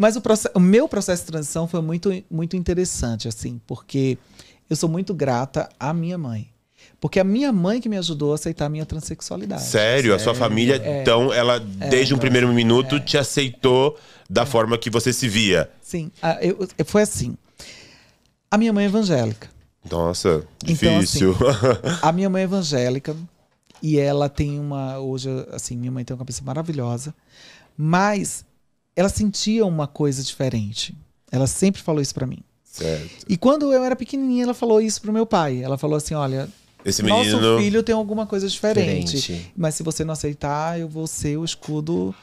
Mas o, o meu processo de transição foi muito, muito interessante, assim, porque eu sou muito grata à minha mãe. Porque é a minha mãe que me ajudou a aceitar a minha transexualidade. Sério? Sério? A sua família, é, então, ela, é, desde o é, um primeiro minuto, é. te aceitou da forma que você se via? Sim. Ah, eu, foi assim. A minha mãe é evangélica. Nossa, então, difícil. Então, assim, a minha mãe é evangélica e ela tem uma. Hoje, assim, minha mãe tem uma cabeça maravilhosa. Mas ela sentia uma coisa diferente. Ela sempre falou isso para mim. Certo. E quando eu era pequenininha, ela falou isso pro meu pai. Ela falou assim: olha, esse nosso filho tem alguma coisa diferente, diferente, Mas se você não aceitar, eu vou ser o escudo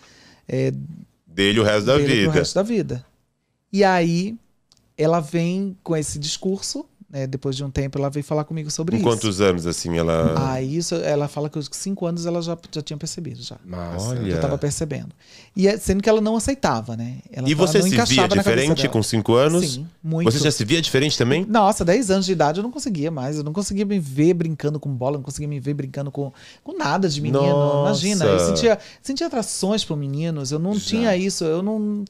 é, dele o resto da dele vida. resto da vida. E aí ela vem com esse discurso né, depois de um tempo, ela veio falar comigo sobre Com isso. quantos anos, assim, ela... Ah, isso, ela fala que aos cinco anos ela já, já tinha percebido, já. Nossa. Olha. Já tava percebendo. E é, sendo que ela não aceitava, né? Ela, e você se via diferente com cinco anos? Sim, muito. Você já se via diferente também? Nossa, dez anos de idade eu não conseguia mais. Eu não conseguia me ver brincando com bola, não conseguia me ver brincando com, com nada de menino. Nossa. Imagina, eu sentia, sentia atrações por meninos, eu não já. tinha isso, eu não, não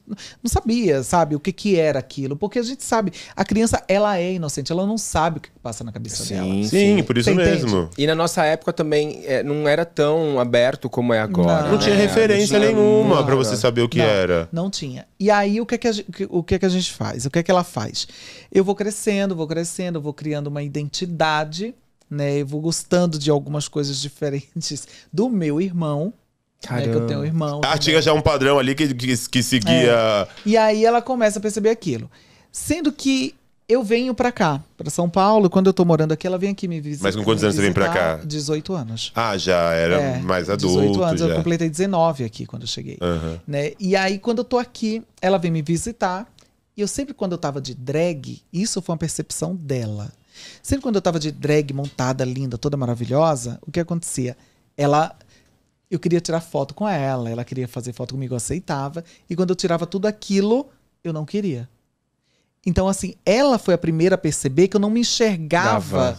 sabia, sabe, o que que era aquilo. Porque a gente sabe, a criança, ela é inocente, ela não sabe o que passa na cabeça sim, dela. Sim, por isso Você mesmo. Entende? E na nossa época também é, não era tão aberto como é agora. Não, não tinha né? referência não tinha nenhuma para você saber o que não, era. Não tinha. E aí o que, é que a, o que é que a gente faz? O que é que ela faz? Eu vou crescendo, vou crescendo, vou criando uma identidade, né? Eu vou gostando de algumas coisas diferentes do meu irmão, Né, que eu tenho um irmão. Ah, tinha já um padrão ali que, que, que seguia. É. E aí ela começa a perceber aquilo. Sendo que eu venho para cá, para São Paulo. Quando eu tô morando aqui, ela vem aqui me visitar. Mas com quantos anos você vem para cá? 18 anos. Ah, já era é, mais adulto. 18 anos, já. eu completei 19 aqui quando eu cheguei. Uhum. Né? E aí, quando eu tô aqui, ela vem me visitar. E eu sempre, quando eu tava de drag, isso foi uma percepção dela. Sempre quando eu tava de drag montada, linda, toda maravilhosa, o que acontecia? Ela eu queria tirar foto com ela, ela queria fazer foto comigo, eu aceitava. E quando eu tirava tudo aquilo, eu não queria. Então, assim, ela foi a primeira a perceber que eu não me enxergava.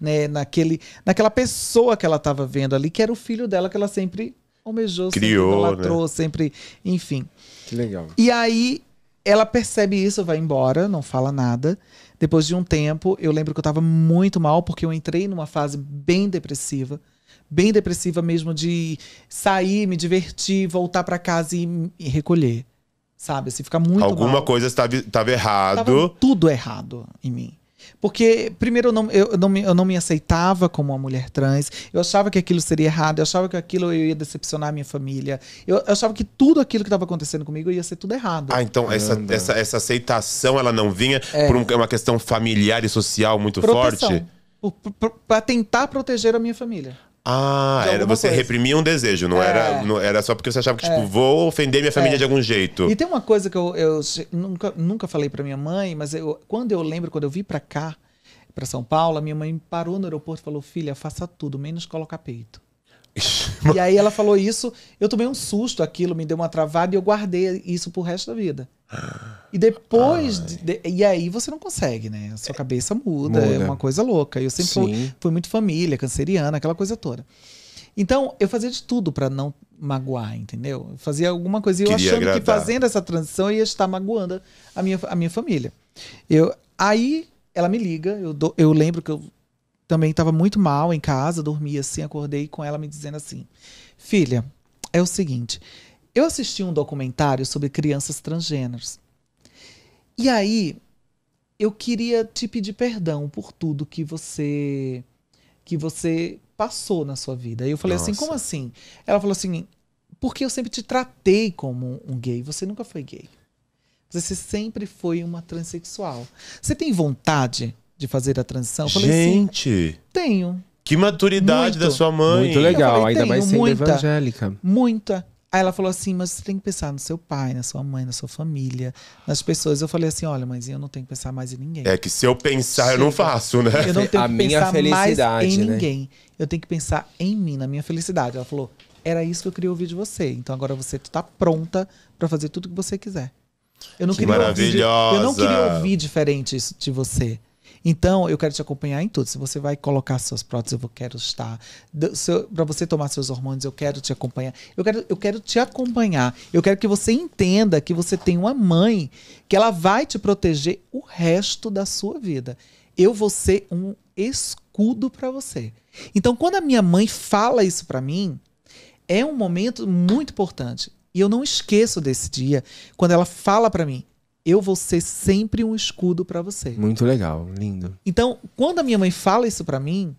Né, naquele, naquela pessoa que ela estava vendo ali, que era o filho dela que ela sempre almejou, Criou, sempre né? idolatrou, né? sempre, enfim. Que legal. E aí ela percebe isso, vai embora, não fala nada. Depois de um tempo, eu lembro que eu estava muito mal porque eu entrei numa fase bem depressiva, bem depressiva mesmo de sair, me divertir, voltar para casa e, e recolher. Sabe? Assim, fica muito. Alguma mal. coisa estava, estava errado. tudo errado em mim. Porque, primeiro, eu não, eu, não me, eu não me aceitava como uma mulher trans. Eu achava que aquilo seria errado. Eu achava que aquilo eu ia decepcionar minha família. Eu, eu achava que tudo aquilo que estava acontecendo comigo ia ser tudo errado. Ah, então essa, essa, essa, aceitação, ela não vinha é. por um, é uma questão familiar e social muito Proteção. forte? Para tentar proteger a minha família. Ah, era, você coisa. reprimia um desejo, não, é. era, não era só porque você achava que, tipo, é. vou ofender minha família é. de algum jeito. E tem uma coisa que eu, eu nunca, nunca falei para minha mãe, mas eu, quando eu lembro, quando eu vim para cá, para São Paulo, a minha mãe parou no aeroporto e falou: Filha, faça tudo, menos colocar peito. e aí ela falou isso, eu tomei um susto, aquilo me deu uma travada e eu guardei isso pro resto da vida. Ah. E depois. De, e aí você não consegue, né? A sua cabeça muda, é muda. é uma coisa louca. Eu sempre fui, fui, muito família, canceriana, aquela coisa toda. Então, eu fazia de tudo para não magoar, entendeu? Eu fazia alguma coisa e eu achando agradar. que fazendo essa transição eu ia estar magoando a minha, a minha família. Eu, aí ela me liga, eu, do, eu lembro que eu também estava muito mal em casa, dormia assim, acordei com ela me dizendo assim: Filha, é o seguinte, eu assisti um documentário sobre crianças transgêneros. E aí, eu queria te pedir perdão por tudo que você que você passou na sua vida. E eu falei Nossa. assim, como assim? Ela falou assim, porque eu sempre te tratei como um gay, você nunca foi gay. Você sempre foi uma transexual. Você tem vontade de fazer a transição? Eu falei Gente, assim, tenho. Que maturidade muito, da sua mãe. Muito legal, falei, ainda mais sendo muita, evangélica. Muita. Aí ela falou assim: Mas você tem que pensar no seu pai, na sua mãe, na sua família, nas pessoas. Eu falei assim: Olha, mãezinha, eu não tenho que pensar mais em ninguém. É que se eu pensar, Chega. eu não faço, né? Eu não tenho a que pensar mais em né? ninguém. Eu tenho que pensar em mim, na minha felicidade. Ela falou: Era isso que eu queria ouvir de você. Então agora você está pronta para fazer tudo o que você quiser. Eu não que queria ouvir, eu não queria ouvir diferente isso de você. Então, eu quero te acompanhar em tudo. Se você vai colocar suas próteses, eu quero estar. Para você tomar seus hormônios, eu quero te acompanhar. Eu quero, eu quero te acompanhar. Eu quero que você entenda que você tem uma mãe que ela vai te proteger o resto da sua vida. Eu vou ser um escudo para você. Então, quando a minha mãe fala isso para mim, é um momento muito importante. E eu não esqueço desse dia, quando ela fala para mim: eu vou ser sempre um escudo para você. Muito legal, lindo. Então, quando a minha mãe fala isso para mim,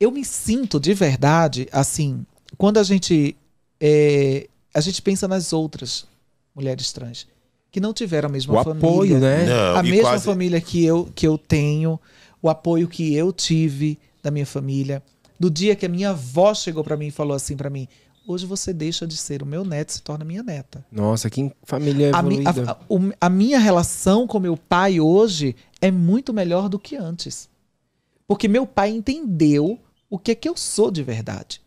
eu me sinto de verdade assim. Quando a gente é, a gente pensa nas outras mulheres trans que não tiveram a mesma o família, apoio, né? Não, a mesma quase... família que eu que eu tenho, o apoio que eu tive da minha família, do dia que a minha avó chegou para mim e falou assim para mim: Hoje você deixa de ser o meu neto e se torna minha neta. Nossa, que família evoluída. A, mi, a, a, a minha relação com meu pai hoje é muito melhor do que antes. Porque meu pai entendeu o que é que eu sou de verdade.